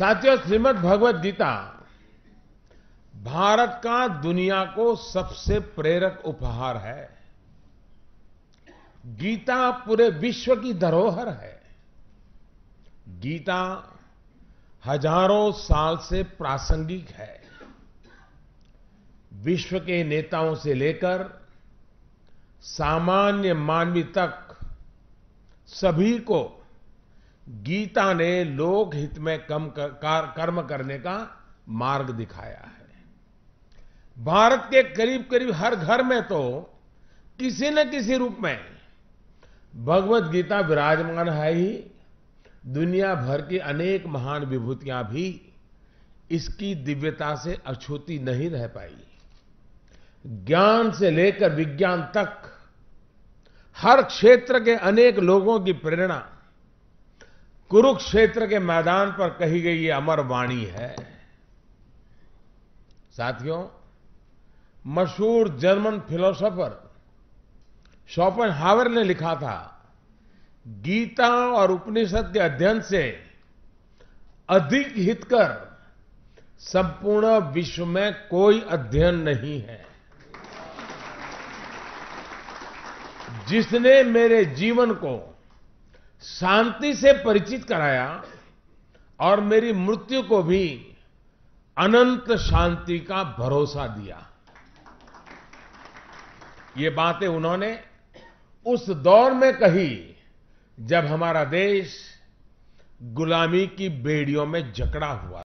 साथियों श्रीमद भगवत गीता भारत का दुनिया को सबसे प्रेरक उपहार है गीता पूरे विश्व की धरोहर है गीता हजारों साल से प्रासंगिक है विश्व के नेताओं से लेकर सामान्य मानवी तक सभी को गीता ने लोक हित में कम कर, कर्म करने का मार्ग दिखाया है भारत के करीब करीब हर घर में तो किसी न किसी रूप में भगवत गीता विराजमान है ही दुनिया भर की अनेक महान विभूतियां भी इसकी दिव्यता से अछूती नहीं रह पाई ज्ञान से लेकर विज्ञान तक हर क्षेत्र के अनेक लोगों की प्रेरणा कुरुक्षेत्र के मैदान पर कही गई ये अमर वाणी है साथियों मशहूर जर्मन फिलोसोफर शोपन हावर ने लिखा था गीता और उपनिषद के अध्ययन से अधिक हितकर संपूर्ण विश्व में कोई अध्ययन नहीं है जिसने मेरे जीवन को शांति से परिचित कराया और मेरी मृत्यु को भी अनंत शांति का भरोसा दिया ये बातें उन्होंने उस दौर में कही जब हमारा देश गुलामी की बेड़ियों में जकड़ा हुआ